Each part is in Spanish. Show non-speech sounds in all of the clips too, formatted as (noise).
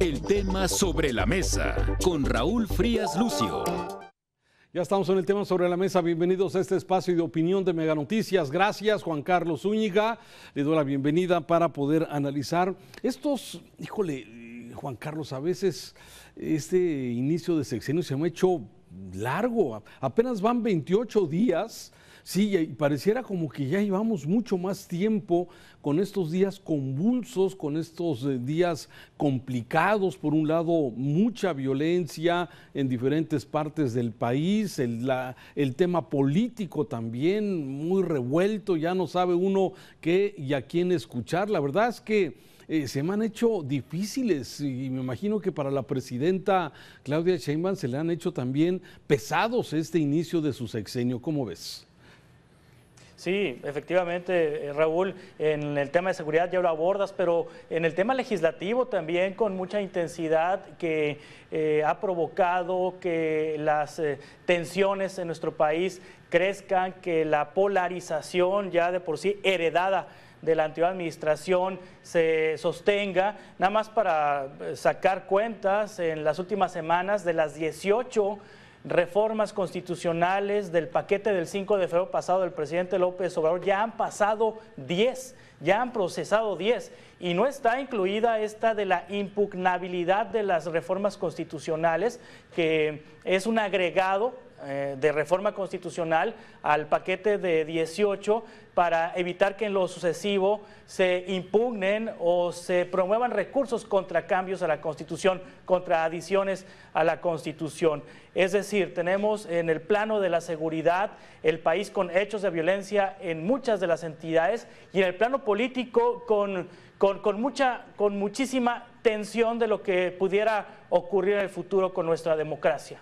El tema sobre la mesa con Raúl Frías Lucio. Ya estamos en el tema sobre la mesa. Bienvenidos a este espacio de opinión de Mega Noticias. Gracias, Juan Carlos Zúñiga. Le doy la bienvenida para poder analizar estos, híjole, Juan Carlos, a veces este inicio de sexenio se me ha hecho largo. Apenas van 28 días Sí, y pareciera como que ya llevamos mucho más tiempo con estos días convulsos, con estos eh, días complicados, por un lado mucha violencia en diferentes partes del país, el, tema político también muy revuelto, ya no sabe uno qué y a quién escuchar. La verdad es que... Eh, se me han hecho difíciles y me imagino que para la presidenta Claudia Sheinbaum se le han hecho también pesados este inicio de su sexenio. ¿Cómo ves? Sí, efectivamente, eh, Raúl, en el tema de seguridad ya lo abordas, pero en el tema legislativo también con mucha intensidad que eh, ha provocado que las eh, tensiones en nuestro país crezcan, que la polarización ya de por sí heredada de la antigua administración se sostenga. Nada más para sacar cuentas, en las últimas semanas de las 18 reformas constitucionales del paquete del 5 de febrero pasado del presidente López Obrador, ya han pasado 10, ya han procesado 10 y no está incluida esta de la impugnabilidad de las reformas constitucionales, que es un agregado eh, de reforma constitucional al paquete de 18 para evitar que en lo sucesivo se impugnen o se promuevan recursos contra cambios a la Constitución, contra adiciones a la Constitución. Es decir, tenemos en el plano de la seguridad el país con hechos de violencia en muchas de las entidades y en el plano político con muchísima tensión de lo que pudiera ocurrir en el futuro con nuestra democracia.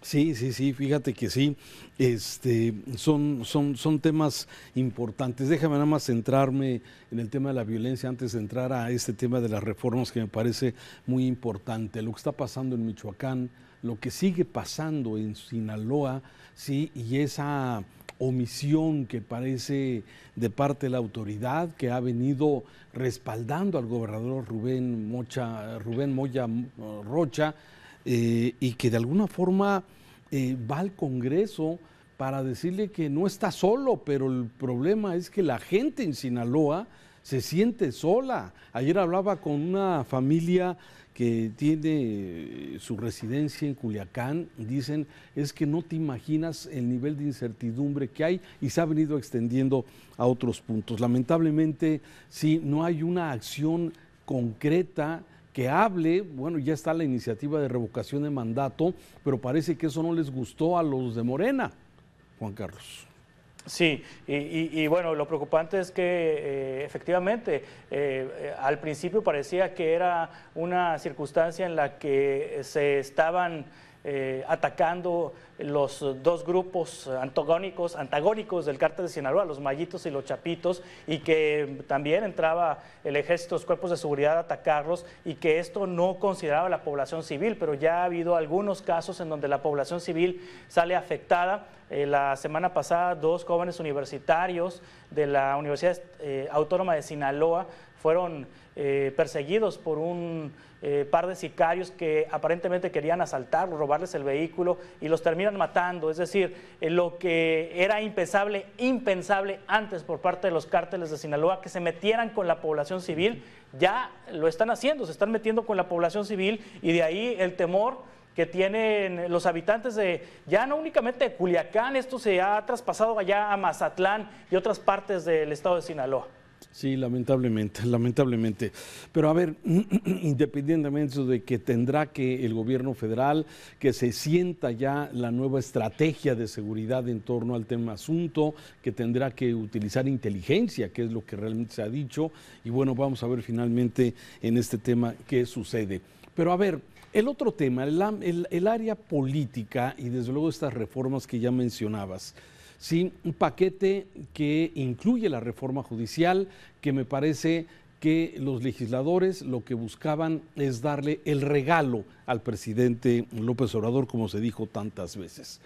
Sí, sí, sí, fíjate que sí, este, son, son, son temas importantes. Déjame nada más centrarme en el tema de la violencia antes de entrar a este tema de las reformas que me parece muy importante. Lo que está pasando en Michoacán, lo que sigue pasando en Sinaloa, sí, y esa omisión que parece de parte de la autoridad que ha venido respaldando al gobernador Rubén Mocha, Rubén Moya mm, Rocha eh, y que de alguna forma eh, va al Congreso para decirle que no está solo, pero el problema es que la gente en Sinaloa se siente sola. Ayer hablaba con una familia que tiene eh, su residencia en Culiacán, dicen, es que no te imaginas el nivel de incertidumbre que hay y se ha venido extendiendo a otros puntos. Lamentablemente, si no hay una acción concreta que hable, bueno, ya está la iniciativa de revocación de mandato, pero parece que eso no les gustó a los de Morena, Juan Carlos. Sí, y, bueno, lo preocupante es que eh, efectivamente eh, al principio parecía que era una circunstancia en la que se estaban eh, atacando los dos grupos antagónicos, antagónicos del cártel de Sinaloa, los mayitos y los chapitos, y que también entraba el ejército, los cuerpos de seguridad a atacarlos, y que esto no consideraba la población civil, pero ya ha habido algunos casos en donde la población civil sale afectada. Eh, la semana pasada, dos jóvenes universitarios de la Universidad eh, Autónoma de Sinaloa fueron eh, perseguidos por un eh, par de sicarios que aparentemente querían asaltarlos, robarles el vehículo y los terminan matando. Es decir, eh, lo que era impensable, impensable antes por parte de los cárteles de Sinaloa que se metieran con la población civil, ya lo están haciendo, se están metiendo con la población civil y de ahí el temor que tienen los habitantes de, ya no únicamente de Culiacán, esto se ha traspasado allá a Mazatlán y otras partes del estado de Sinaloa. Sí, lamentablemente, (laughs) lamentablemente. Pero a ver, (clears throat) independientemente de que tendrá que el gobierno federal, que se sienta ya la nueva estrategia de seguridad en torno al tema asunto, que tendrá que utilizar inteligencia, que es lo que realmente se ha dicho, y bueno, vamos a ver finalmente en este tema qué sucede. Pero a ver, el otro tema, el, área política y desde luego estas reformas que ya mencionabas. ¿sí? un paquete que incluye la reforma judicial, que me parece que los legisladores lo que buscaban es darle el regalo al presidente López Obrador, como se dijo tantas veces.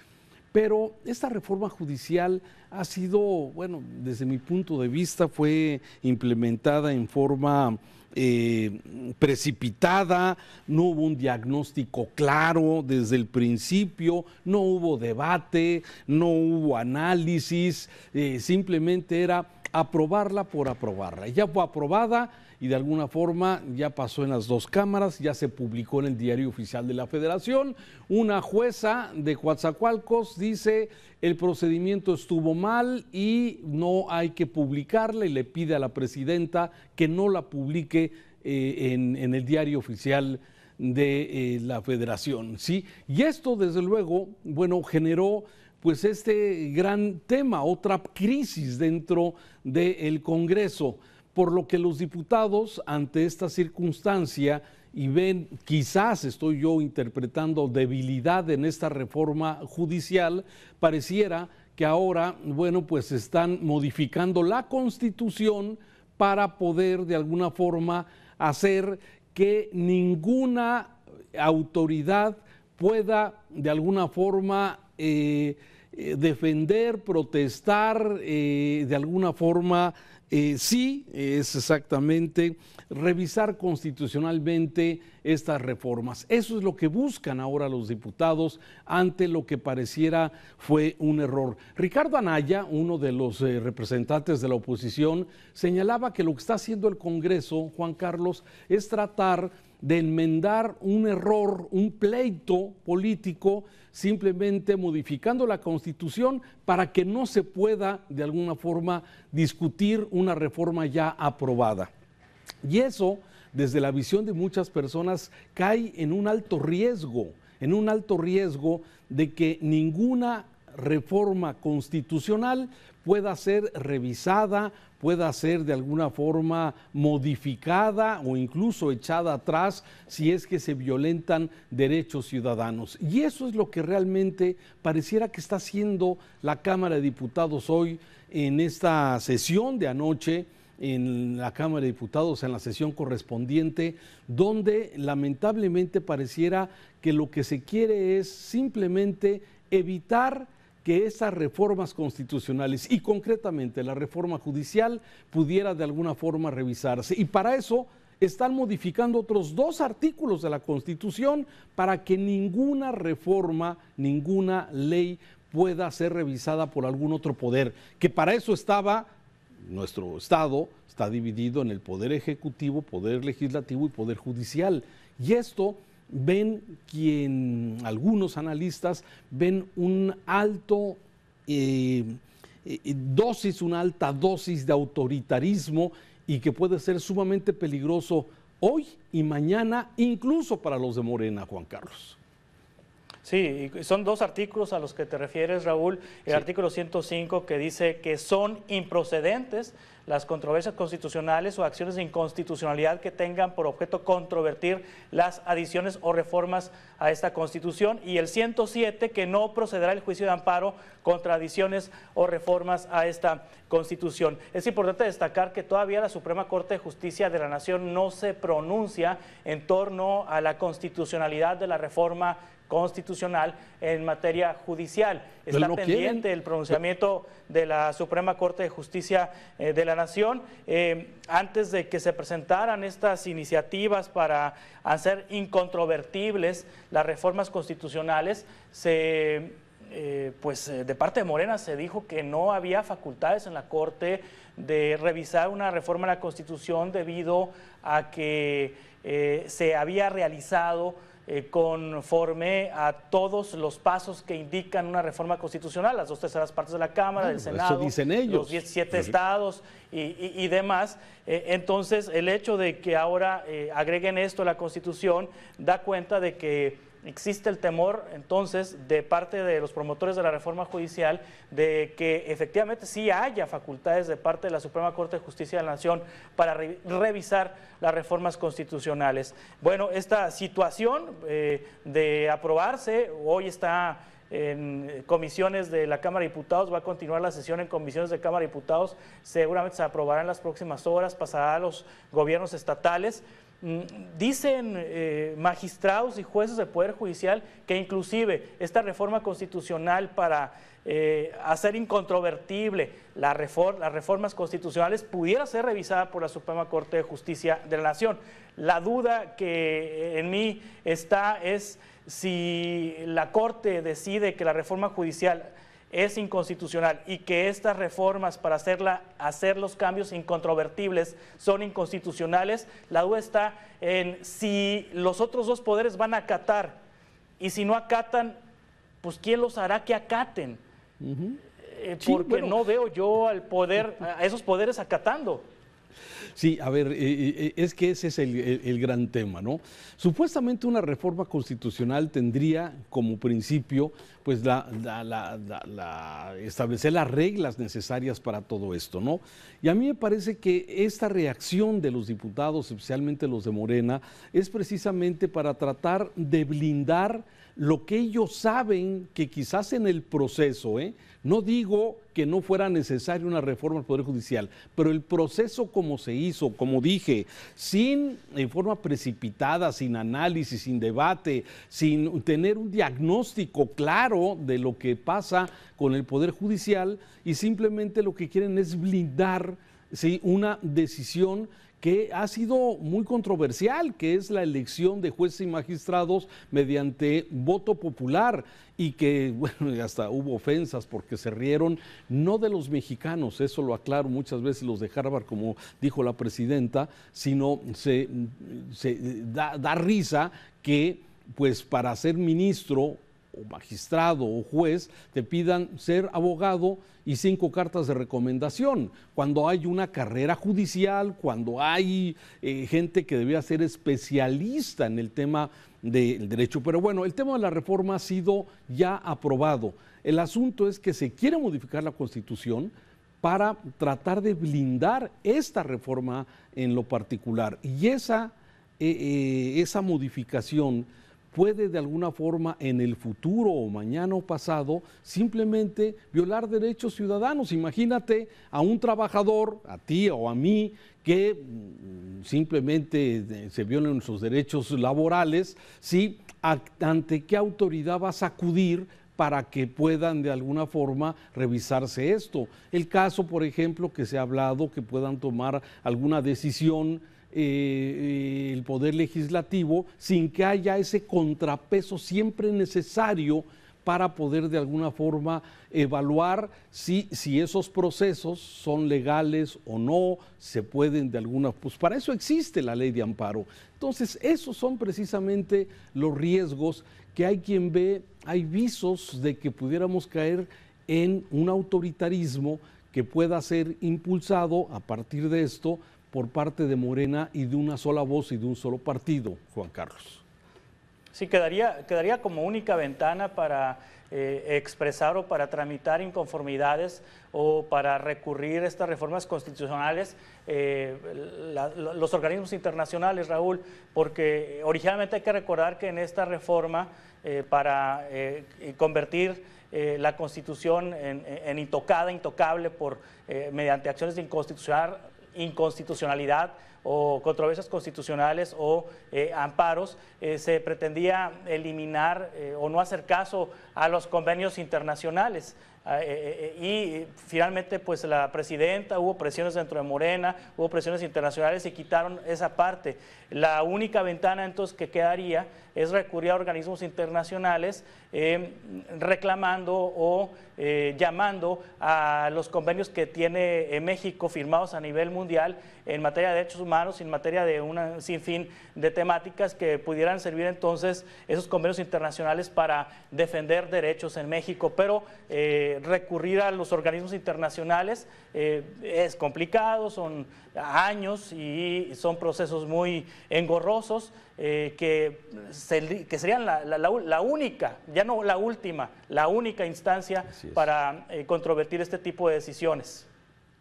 Pero esta reforma judicial ha sido, bueno, desde mi punto de vista, fue implementada en forma eh, precipitada, no hubo un diagnóstico claro desde el principio, no hubo debate, no hubo análisis, eh, simplemente era aprobarla por aprobarla. Ya fue aprobada, y de alguna forma ya pasó en las dos cámaras, ya se publicó en el diario oficial de la federación. Una jueza de Coatzacoalcos dice el procedimiento estuvo mal y no hay que publicarla y le pide a la presidenta que no la publique eh, en, el diario oficial de eh, la federación. ¿sí? Y esto, desde luego, bueno, generó pues este gran tema, otra crisis dentro del Congreso por lo que los diputados ante esta circunstancia y ven, quizás estoy yo interpretando debilidad en esta reforma judicial, pareciera que ahora, bueno, pues están modificando la constitución para poder de alguna forma hacer que ninguna autoridad pueda de alguna forma eh, eh, defender, protestar, eh, de alguna forma eh, sí, es exactamente revisar constitucionalmente estas reformas. Eso es lo que buscan ahora los diputados ante lo que pareciera fue un error. Ricardo Anaya, uno de los eh, representantes de la oposición, señalaba que lo que está haciendo el Congreso, Juan Carlos, es tratar de enmendar un error, un pleito político, simplemente modificando la constitución para que no se pueda de alguna forma discutir una reforma ya aprobada. Y eso, desde la visión de muchas personas, cae en un alto riesgo, en un alto riesgo de que ninguna reforma constitucional pueda ser revisada, pueda ser de alguna forma modificada o incluso echada atrás si es que se violentan derechos ciudadanos. Y eso es lo que realmente pareciera que está haciendo la Cámara de Diputados hoy en esta sesión de anoche en la Cámara de Diputados, en la sesión correspondiente, donde lamentablemente pareciera que lo que se quiere es simplemente evitar que esas reformas constitucionales y concretamente la reforma judicial pudiera de alguna forma revisarse. Y para eso están modificando otros dos artículos de la Constitución para que ninguna reforma, ninguna ley pueda ser revisada por algún otro poder, que para eso estaba nuestro Estado, está dividido en el poder ejecutivo, poder legislativo y poder judicial. Y esto ven quien, algunos analistas ven un alto... Eh, eh, eh, dosis, una alta dosis de autoritarismo y que puede ser sumamente peligroso hoy y mañana, incluso para los de Morena, Juan Carlos. Sí, son dos artículos a los que te refieres, Raúl. El artículo 105 que dice que son improcedentes las controversias constitucionales o acciones de inconstitucionalidad que tengan por objeto controvertir las adiciones o reformas a esta Constitución y el 107 que no procederá el juicio de amparo contra adiciones o reformas a esta Constitución. Es importante destacar que todavía la Suprema Corte de Justicia de la Nación no se pronuncia en torno a la constitucionalidad de la reforma constitucional en materia judicial. Está pendiente el pronunciamiento de la Suprema Corte de Justicia eh, de la Nación. Eh, antes de que se presentaran estas iniciativas para hacer incontrovertibles las reformas constitucionales, se eh, pues de parte de Morena se dijo que no había facultades en la Corte de revisar una reforma a la Constitución debido a que se había realizado eh, conforme a todos los pasos que indican una reforma constitucional, las dos terceras partes de la Cámara, ah, del Senado, los 17 estados y, demás. Eh, entonces, el hecho de que ahora eh, agreguen esto a la Constitución da cuenta de que Existe el temor, entonces, de parte de los promotores de la reforma judicial de que efectivamente sí haya facultades de parte de la Suprema Corte de Justicia de la Nación para revisar las reformas constitucionales. Bueno, esta situación eh, de aprobarse hoy está en comisiones de la Cámara de Diputados, va a continuar la sesión en comisiones de Cámara de Diputados, seguramente se aprobará en las próximas horas, pasará a los gobiernos estatales. Mm, dicen eh, magistrados y jueces del Poder Judicial que inclusive esta reforma constitucional para eh, hacer incontrovertible la las reformas constitucionales pudiera ser revisada por la Suprema Corte de Justicia de la Nación. La duda que eh, en mí está es si la Corte decide que la reforma judicial es inconstitucional y que estas reformas para hacerla, hacer los cambios incontrovertibles son inconstitucionales, la duda está en si los otros dos poderes van a acatar y si no acatan, pues ¿quién los hará que acaten? Eh, porque no veo yo al poder, a esos poderes acatando. Sí, a ver, eh, eh, eh, es que ese es el, gran tema, ¿no? Supuestamente una reforma constitucional tendría como principio, pues, establecer las reglas necesarias para todo esto, ¿no? Y a mí me parece que esta reacción de los diputados, especialmente los de Morena, es precisamente para tratar de blindar lo que ellos saben que quizás en el proceso, ¿eh? no digo que no fuera necesaria una reforma al Poder Judicial, pero el proceso como se hizo, como dije, sin en forma precipitada, sin análisis, sin debate, sin tener un diagnóstico claro de lo que pasa con el Poder Judicial y simplemente lo que quieren es blindar una decisión que ha sido muy controversial, que es la elección de jueces y magistrados mediante voto popular y que, (laughs) bueno, hasta hubo ofensas porque se rieron, no de los mexicanos, eso lo aclaro muchas veces los de Harvard, como dijo la presidenta, sino se, da risa que, pues, para ser ministro o magistrado o juez te pidan ser abogado y cinco cartas de recomendación. Cuando hay una carrera judicial, cuando hay eh, gente que debía ser especialista en el tema del derecho. Pero bueno, el tema de la reforma ha sido ya aprobado. El asunto es que se quiere modificar la constitución para tratar de blindar esta reforma en lo particular. Y esa, eh, eh, esa modificación puede de alguna forma en el futuro o mañana o pasado simplemente violar derechos ciudadanos. Imagínate a un trabajador, a ti o a mí, que mm, simplemente eh, se violen sus derechos laborales, ¿sí? ¿Ante qué autoridad vas a acudir para que puedan de alguna forma revisarse esto? El caso, por ejemplo, que se ha hablado que puedan tomar alguna decisión eh, el Poder Legislativo sin que haya ese contrapeso siempre necesario para poder de alguna forma evaluar si, si, esos procesos son legales o no, se pueden de alguna, pues para eso existe la ley de amparo. Entonces, esos son precisamente los riesgos que hay quien ve, hay visos de que pudiéramos caer en un autoritarismo que pueda ser impulsado a partir de esto por parte de Morena y de una sola voz y de un solo partido, Juan Carlos. Sí, quedaría, quedaría como única ventana para eh, expresar o para tramitar inconformidades o para recurrir a estas reformas constitucionales eh, los organismos internacionales, Raúl, porque originalmente hay que recordar que en esta reforma eh, para convertir la constitución en, intocada, intocable por mediante acciones de inconstitucional, inconstitucionalidad o controversias constitucionales o eh, amparos, eh, se pretendía eliminar eh, o no hacer caso a los convenios internacionales. Ah, y finalmente, pues la presidenta, hubo presiones dentro de Morena, hubo presiones internacionales y quitaron esa parte. La única ventana entonces que quedaría es recurrir a organismos internacionales em, reclamando o llamando a los convenios que tiene México firmados a nivel mundial en materia de derechos humanos manos en materia de un sinfín de temáticas que pudieran servir entonces esos convenios internacionales para defender derechos en México. Pero eh, recurrir a los organismos internacionales eh, es complicado, son años y son procesos muy engorrosos eh, que, que, serían la, única, ya no la última, la única instancia para controvertir este tipo de decisiones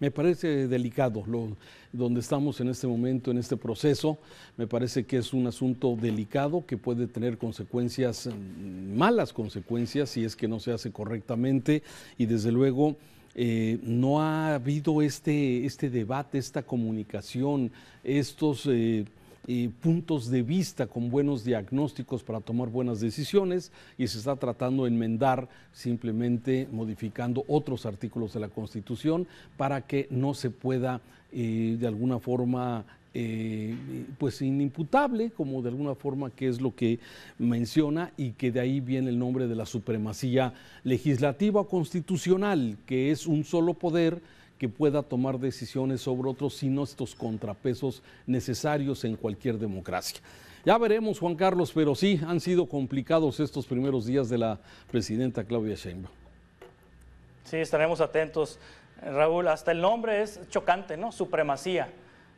me parece delicado lo, donde estamos en este momento, en este proceso. Me parece que es un asunto delicado que puede tener consecuencias, mm, malas consecuencias, si es que no se hace correctamente y desde luego... Eh, no ha habido este, este debate, esta comunicación, estos eh, eh, puntos de vista con buenos diagnósticos para tomar buenas decisiones y se está tratando de enmendar simplemente modificando otros artículos de la Constitución para que no se pueda eh, de alguna forma eh, pues inimputable, como de alguna forma que es lo que menciona, y que de ahí viene el nombre de la supremacía legislativa o constitucional, que es un solo poder que pueda tomar decisiones sobre otros, sino estos contrapesos necesarios en cualquier democracia. Ya veremos, Juan Carlos, pero sí, han sido complicados estos primeros días de la presidenta Claudia Sheinbaum. Sí, estaremos atentos. Raúl, hasta el nombre es chocante, ¿no? Supremacía.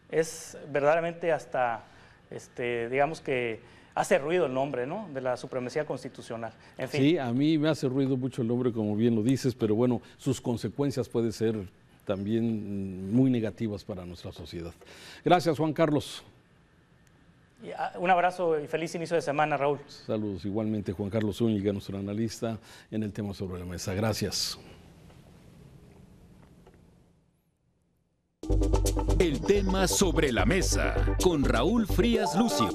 Es verdaderamente hasta, este, digamos que hace ruido el nombre, ¿no? De la supremacía constitucional. En Sí, a mí me hace ruido mucho el nombre, como bien lo dices, pero bueno, sus consecuencias pueden ser también muy negativas para nuestra sociedad. Gracias, Juan Carlos. Ah, un abrazo y feliz inicio de semana, Raúl. Saludos igualmente, Juan Carlos Zúñiga, nuestro analista en el tema sobre la mesa. Gracias. El tema sobre la mesa con Raúl Frías Lucio.